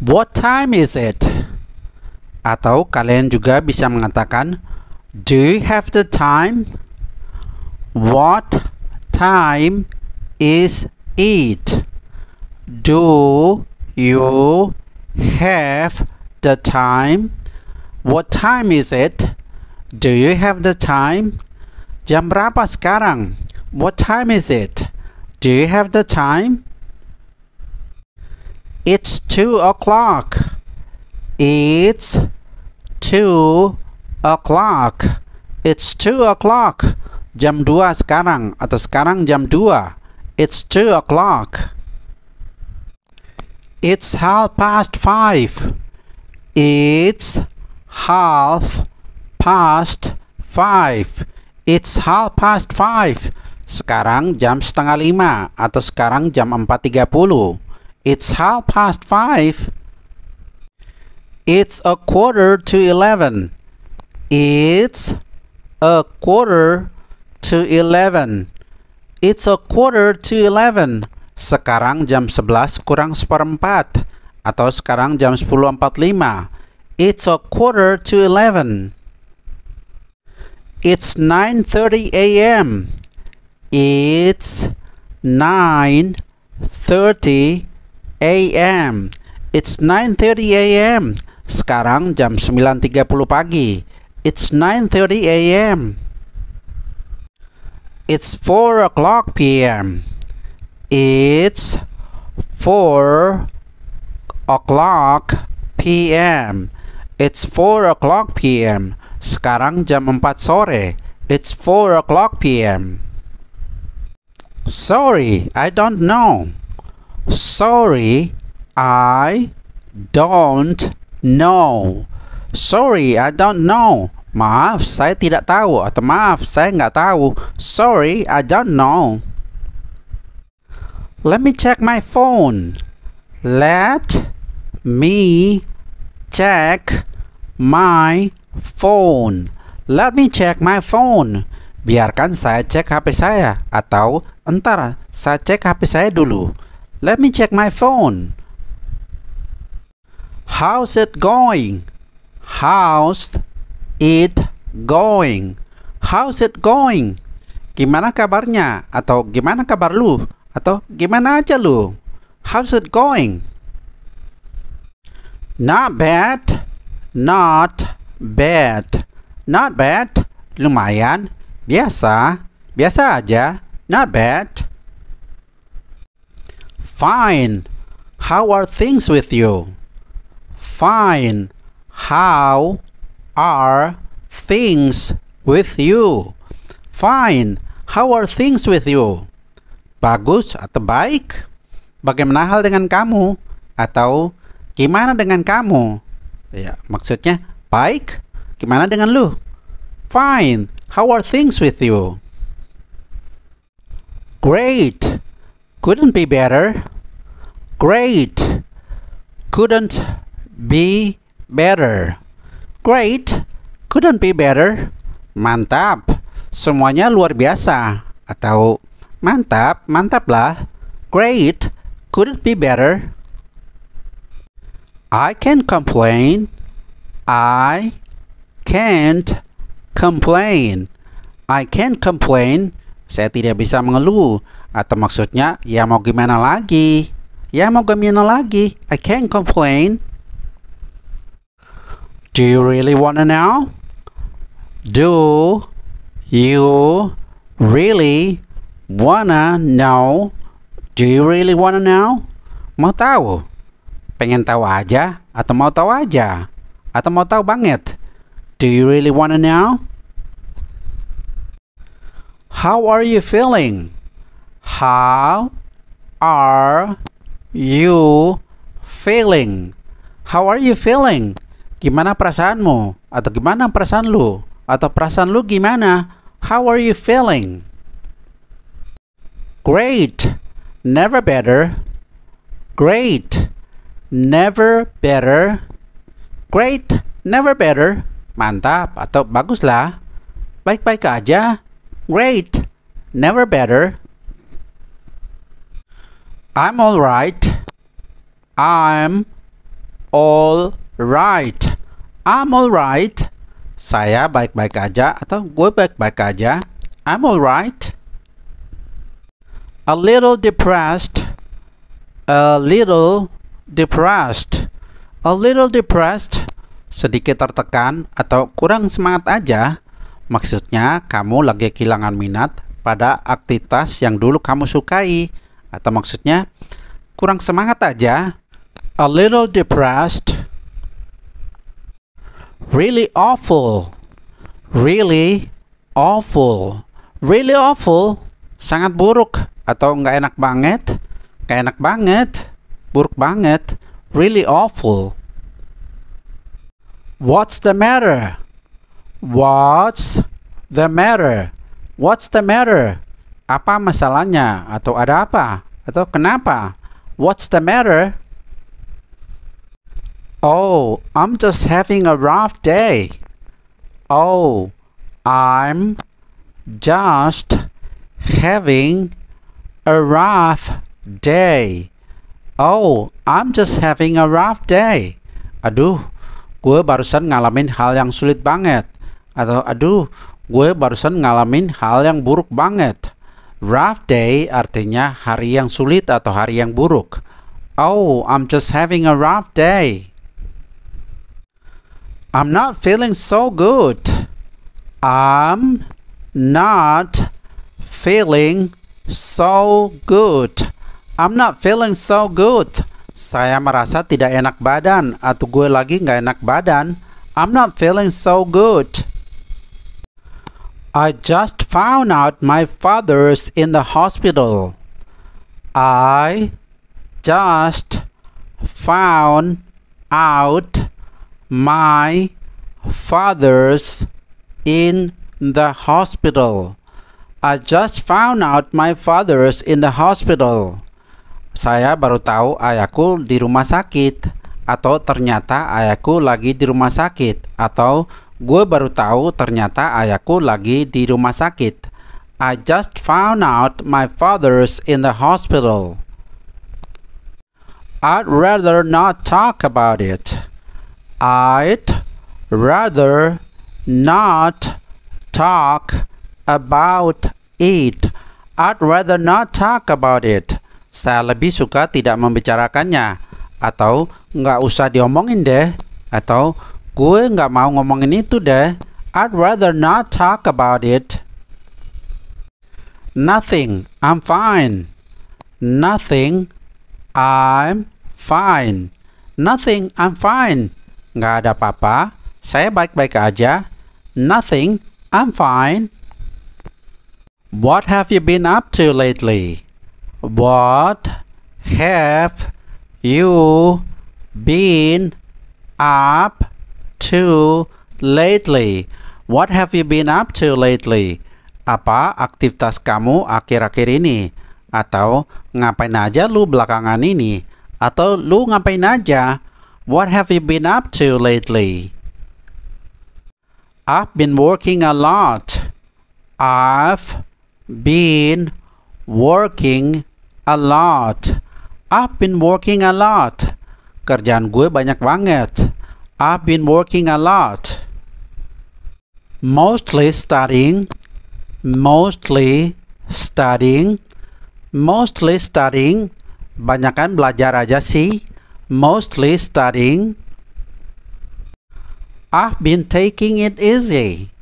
What time is it? Atau kalian juga bisa mengatakan Do you have the time? What time is it? Do you have the time? What time is it? Do you have the time? Jam berapa sekarang? What time is it? Do you have the time? It's two o'clock. It's two o'clock. It's two o'clock. Jam dua sekarang atau sekarang jam dua. It's two o'clock. It's half past five. It's half past five. It's half past five. Sekarang jam setengah lima atau sekarang jam empat tiga puluh. It's half past five. It's a quarter to eleven. It's a quarter to eleven. It's a quarter to eleven. Sekarang jam 11 kurang seperempat atau sekarang jam 10.45. It's a quarter to eleven. It's 9:30 a.m. It's 9:30 a.m. It's 9:30 a.m. Sekarang jam 9.30 pagi. It's 9:30 a.m. It's 4 o'clock p.m. It's 4 o'clock p.m. It's 4 o'clock p.m. Sekarang jam 4 sore. It's 4 o'clock p.m. Sorry, I don't know. Sorry, I don't know. Sorry, I don't know. Maaf, saya tidak tahu atau maaf, saya nggak tahu. Sorry, I don't know. Let me check my phone. Let me check my phone. Let me check my phone. Biarkan saya cek HP saya atau entar saya cek HP saya dulu. Let me check my phone. How's it going? How's it going? How's it going? Gimana kabarnya? Atau gimana kabar lu? Atau gimana aja lu? How's it going? Not bad. Not bad. Not bad. Lumayan. Biasa. Biasa aja. Not bad. Fine. How are things with you? Fine. How are things with you? Fine. How are things with you? Bagus atau baik? Bagaimana hal dengan kamu? Atau gimana dengan kamu? Ya, maksudnya baik. Gimana dengan lu? Fine. How are things with you? Great couldn't be better great couldn't be better great couldn't be better mantap semuanya luar biasa atau mantap mantaplah great couldn't be better I can complain I can't complain I can't complain saya tidak bisa mengeluh atau maksudnya ya mau gimana lagi ya mau gimana lagi I can't complain do you really wanna know do you really wanna know do you really wanna know mau tahu pengen tahu aja atau mau tahu aja atau mau tahu banget do you really wanna know how are you feeling How are you feeling? How are you feeling? Gimana perasaanmu? Atau gimana perasaan lu? Atau perasaan lu gimana? How are you feeling? Great. Never better. Great. Never better. Great. Never better. Mantap atau baguslah. Baik-baik aja. Great. Never better. I'm all right. I'm all right. I'm all right. Saya baik-baik aja atau gue baik-baik aja. I'm all right. A little depressed. A little depressed. A little depressed. Sedikit tertekan atau kurang semangat aja. Maksudnya kamu lagi kehilangan minat pada aktivitas yang dulu kamu sukai atau maksudnya kurang semangat aja a little depressed really awful really awful really awful sangat buruk atau nggak enak banget nggak enak banget buruk banget really awful what's the matter what's the matter what's the matter apa masalahnya atau ada apa atau kenapa what's the matter oh i'm just having a rough day oh i'm just having a rough day oh i'm just having a rough day aduh gue barusan ngalamin hal yang sulit banget atau aduh gue barusan ngalamin hal yang buruk banget Rough day artinya hari yang sulit atau hari yang buruk. Oh, I'm just having a rough day. I'm not feeling so good. I'm not feeling so good. I'm not feeling so good. Saya merasa tidak enak badan atau gue lagi nggak enak badan. I'm not feeling so good. I just found out my father's in the hospital. I just found out my father's in the hospital. I just found out my father's in the hospital. Saya baru tahu ayahku di rumah sakit atau ternyata ayahku lagi di rumah sakit atau Gue baru tahu ternyata ayahku lagi di rumah sakit. I just found out my father's in the hospital. I'd rather not talk about it. I'd rather not talk about it. I'd rather not talk about it. Saya lebih suka tidak membicarakannya atau nggak usah diomongin deh atau Gue nggak mau ngomongin itu deh. I'd rather not talk about it. Nothing. I'm fine. Nothing. I'm fine. Nothing. I'm fine. Nggak ada apa-apa. Saya baik-baik aja. Nothing. I'm fine. What have you been up to lately? What have you been up to? to lately? What have you been up to lately? Apa aktivitas kamu akhir-akhir ini? Atau ngapain aja lu belakangan ini? Atau lu ngapain aja? What have you been up to lately? I've been working a lot. I've been working a lot. I've been working a lot. Kerjaan gue banyak banget. I've been working a lot. Mostly studying, mostly studying, mostly studying. Banyakan belajar aja sih. Mostly studying. I've been taking it easy.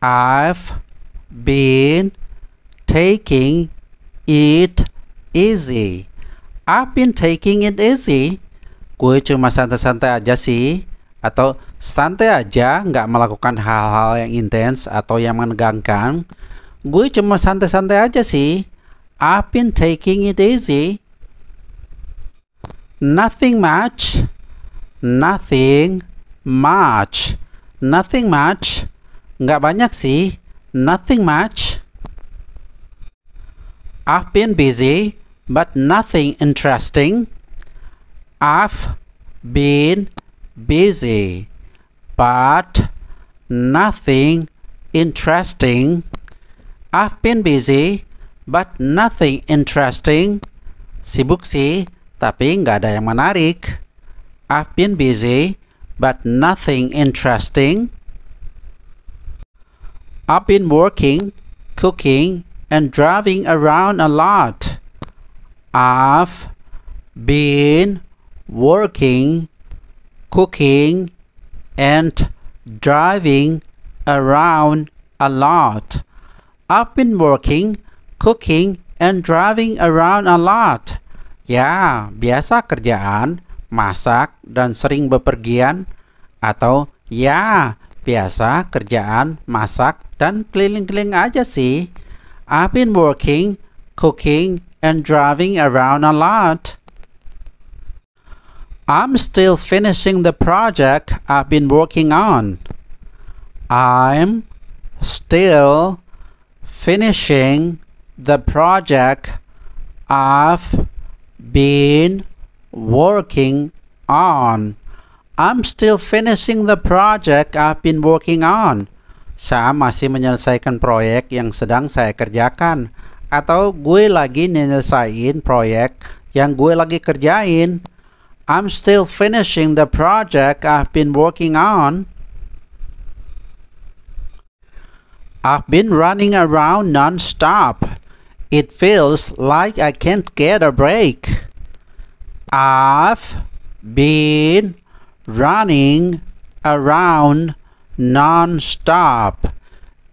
I've been taking it easy. I've been taking it easy. Gue cuma santai-santai aja sih atau santai aja nggak melakukan hal-hal yang intens atau yang menegangkan gue cuma santai-santai aja sih I've been taking it easy nothing much nothing much nothing much nggak banyak sih nothing much I've been busy but nothing interesting I've been busy, but nothing interesting. I've been busy, but nothing interesting. Sibuk sih, tapi nggak ada yang menarik. I've been busy, but nothing interesting. I've been working, cooking, and driving around a lot. I've been working, cooking, and driving around a lot. I've been working, cooking, and driving around a lot. Ya, biasa kerjaan, masak, dan sering bepergian. Atau ya, biasa kerjaan, masak, dan keliling-keliling aja sih. I've been working, cooking, and driving around a lot. I'm still finishing the project I've been working on. I'm still finishing the project I've been working on. I'm still finishing the project I've been working on. Saya masih menyelesaikan proyek yang sedang saya kerjakan. Atau gue lagi nyelesain proyek yang gue lagi kerjain. I'm still finishing the project I've been working on. I've been running around non-stop. It feels like I can't get a break. I've been running around non-stop.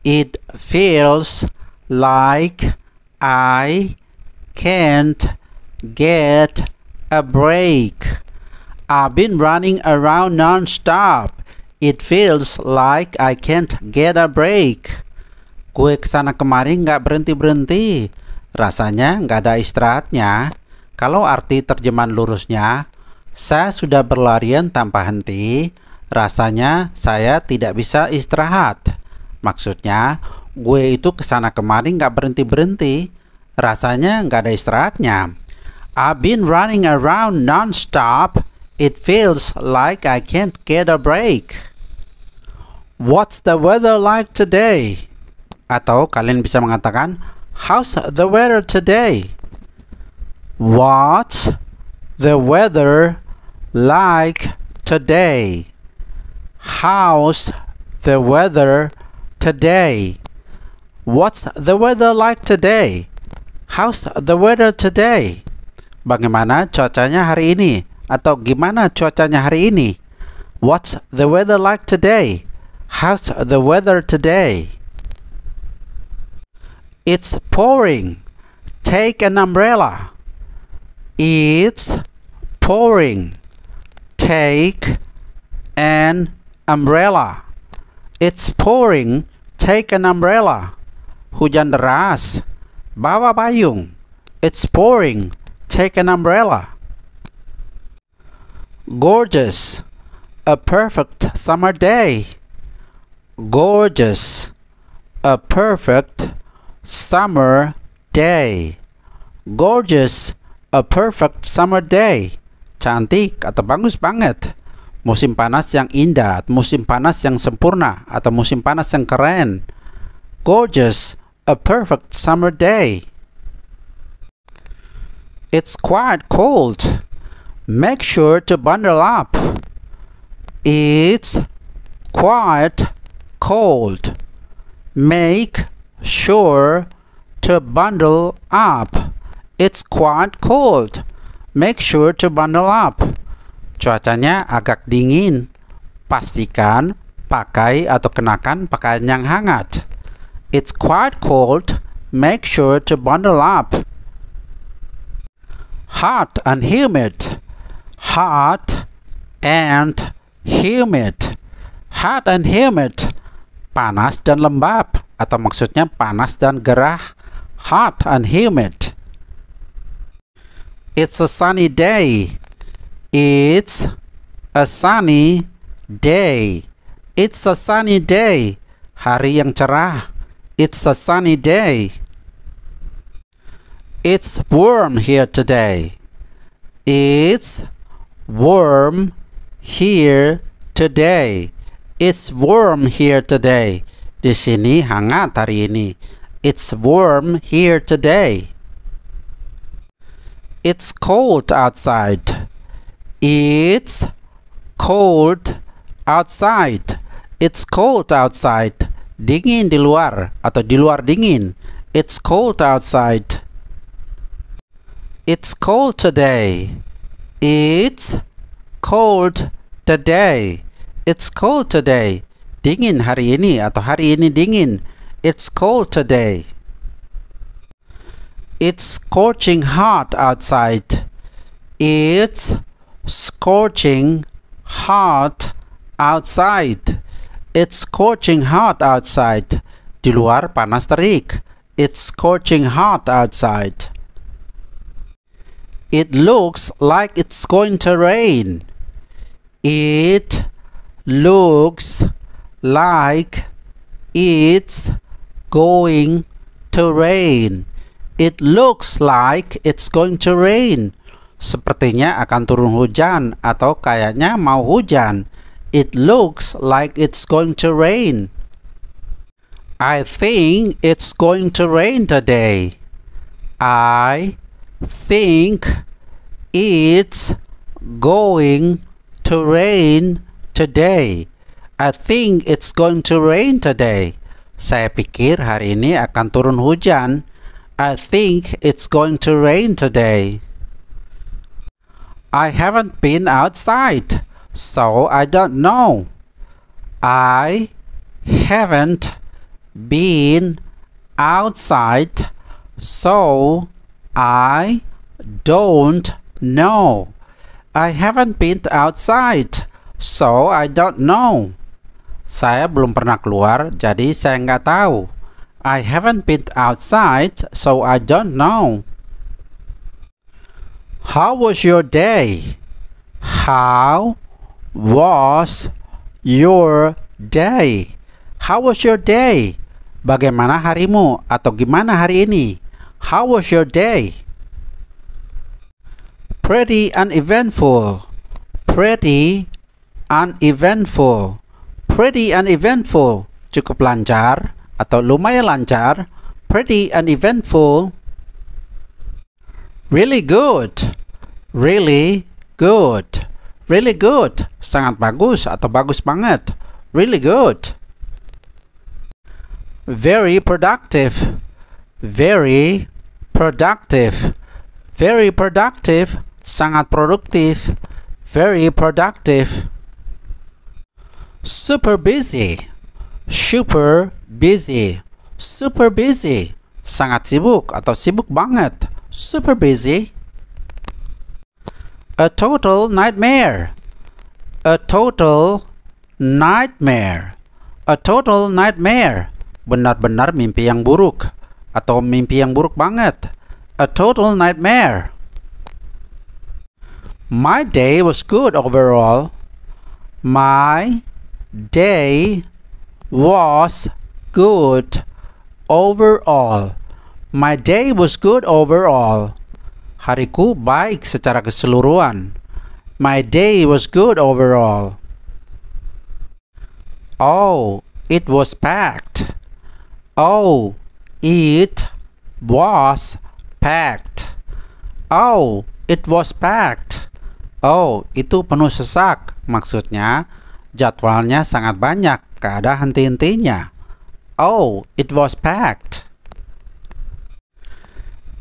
It feels like I can't get a break. I've been running around non-stop. It feels like I can't get a break. Gue kesana kemari nggak berhenti-berhenti. Rasanya nggak ada istirahatnya. Kalau arti terjemahan lurusnya, saya sudah berlarian tanpa henti. Rasanya saya tidak bisa istirahat. Maksudnya, gue itu kesana kemari nggak berhenti-berhenti. Rasanya nggak ada istirahatnya. I've been running around nonstop. It feels like I can't get a break. What's the weather like today? Atau kalian bisa mengatakan, How's the weather today? What's the weather like today? How's the weather today? What's the weather like today? How's the weather today? Bagaimana cuacanya hari ini? Atau gimana cuacanya hari ini? What's the weather like today? How's the weather today? It's pouring. Take an umbrella. It's pouring. Take an umbrella. It's pouring. Take an umbrella. Hujan deras. Bawa payung. It's pouring. Take an umbrella. Gorgeous. A perfect summer day. Gorgeous. A perfect summer day. Gorgeous. A perfect summer day. Cantik atau bagus banget. Musim panas yang indah, musim panas yang sempurna, atau musim panas yang keren. Gorgeous. A perfect summer day. It's quite cold. Make sure to bundle up. It's quite cold. Make sure to bundle up. It's quite cold. Make sure to bundle up. Cuacanya agak dingin. Pastikan pakai atau kenakan pakaian yang hangat. It's quite cold. Make sure to bundle up hot and humid hot and humid hot and humid panas dan lembab atau maksudnya panas dan gerah hot and humid it's a sunny day it's a sunny day it's a sunny day hari yang cerah it's a sunny day It's warm here today. It's warm here today. It's warm here today. Di sini hangat hari ini. It's warm here today. It's cold outside. It's cold outside. It's cold outside. Dingin di luar atau di luar dingin. It's cold outside. It's cold today. It's cold today. It's cold today. Dingin hari ini atau hari ini dingin. It's cold today. It's scorching hot outside. It's scorching hot outside. It's scorching hot outside. Di luar panas terik. It's scorching hot outside. It looks like it's going to rain. It looks like it's going to rain. It looks like it's going to rain. Sepertinya akan turun hujan atau kayaknya mau hujan. It looks like it's going to rain. I think it's going to rain today. I think it's going to rain today. I think it's going to rain today. Saya pikir hari ini akan turun hujan. I think it's going to rain today. I haven't been outside, so I don't know. I haven't been outside, so I don't know. I haven't been outside, so I don't know. Saya belum pernah keluar, jadi saya nggak tahu. I haven't been outside, so I don't know. How was your day? How was your day? How was your day? Bagaimana harimu atau gimana hari ini? How was your day? pretty uneventful pretty uneventful pretty uneventful cukup lancar atau lumayan lancar pretty uneventful really good really good really good sangat bagus atau bagus banget really good very productive very productive very productive sangat produktif, very productive, super busy, super busy, super busy, sangat sibuk atau sibuk banget, super busy. A total nightmare, a total nightmare, a total nightmare, benar-benar mimpi yang buruk atau mimpi yang buruk banget, a total nightmare. My day was good overall. My day was good overall. My day was good overall. Hariku baik secara keseluruhan. My day was good overall. Oh, it was packed. Oh, it was packed. Oh, it was packed. Oh, itu penuh sesak. Maksudnya, jadwalnya sangat banyak, gak ada henti-hentinya. Oh, it was packed.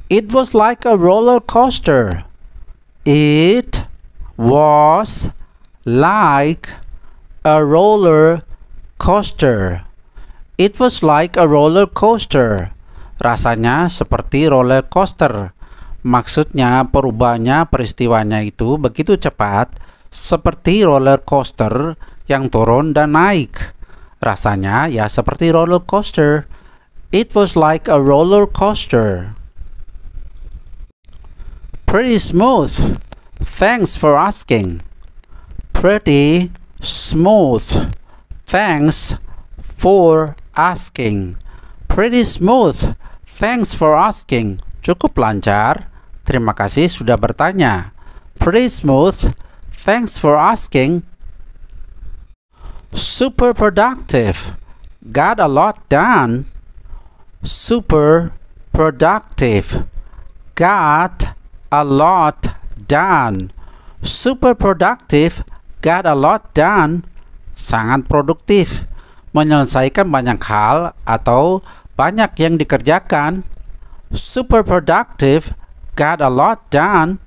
It was like a roller coaster. It was like a roller coaster. It was like a roller coaster. Rasanya seperti roller coaster. Maksudnya perubahannya peristiwanya itu begitu cepat seperti roller coaster yang turun dan naik. Rasanya ya seperti roller coaster. It was like a roller coaster. Pretty smooth. Thanks for asking. Pretty smooth. Thanks for asking. Pretty smooth. Thanks for asking. Cukup lancar. Terima kasih sudah bertanya. Pretty smooth. Thanks for asking. Super productive. Got a lot done. Super productive. Got a lot done. Super productive. Got a lot done. Sangat produktif menyelesaikan banyak hal atau banyak yang dikerjakan super productive, got a lot done.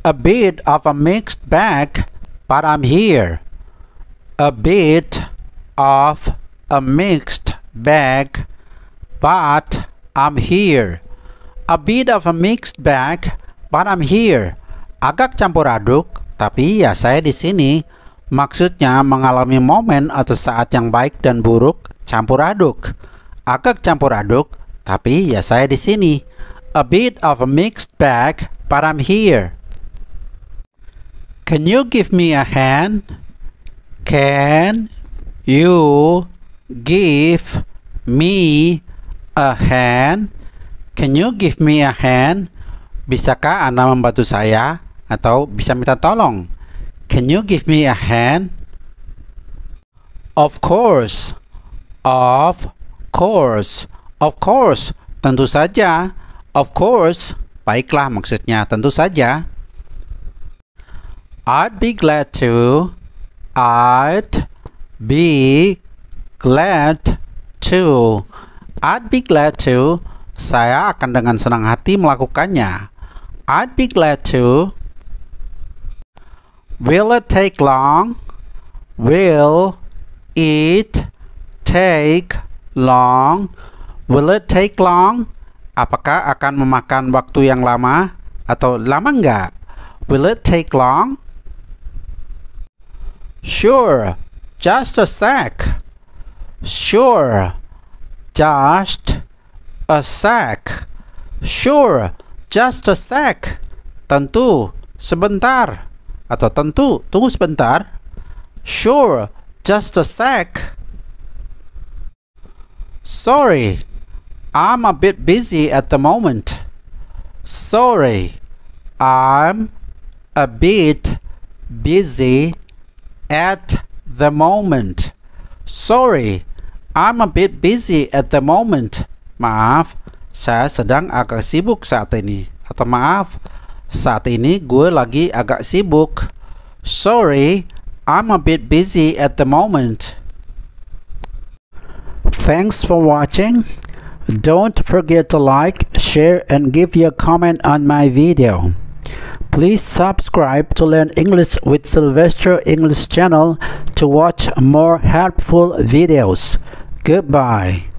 A bit of a mixed bag, but I'm here. A bit of a mixed bag, but I'm here. A bit of a mixed bag, but I'm here. Agak campur aduk, tapi ya saya di sini. Maksudnya mengalami momen atau saat yang baik dan buruk campur aduk. Agak campur aduk, tapi ya saya di sini. A bit of a mixed bag, but I'm here. Can you give me a hand? Can you give me a hand? Can you give me a hand? Bisakah Anda membantu saya atau bisa minta tolong? Can you give me a hand? Of course. Of course. Of course, tentu saja. Of course, baiklah maksudnya tentu saja. I'd be glad to. I'd be glad to. I'd be glad to. Saya akan dengan senang hati melakukannya. I'd be glad to. Will it take long? Will it take long? Will it take long? Apakah akan memakan waktu yang lama atau lama nggak? Will it take long? Sure, just a sec. Sure, just a sec. Sure, just a sec. Tentu, sebentar. Atau tentu, tunggu sebentar. Sure, just a sec. Sorry, I'm a bit busy at the moment. Sorry, I'm a bit busy at the moment. Sorry, I'm a bit busy at the moment. Maaf, saya sedang agak sibuk saat ini. Atau maaf, saat ini gue lagi agak sibuk. Sorry, I'm a bit busy at the moment. Thanks for watching. Don't forget to like, share and give your comment on my video. Please subscribe to Learn English with Sylvester English channel to watch more helpful videos. Goodbye.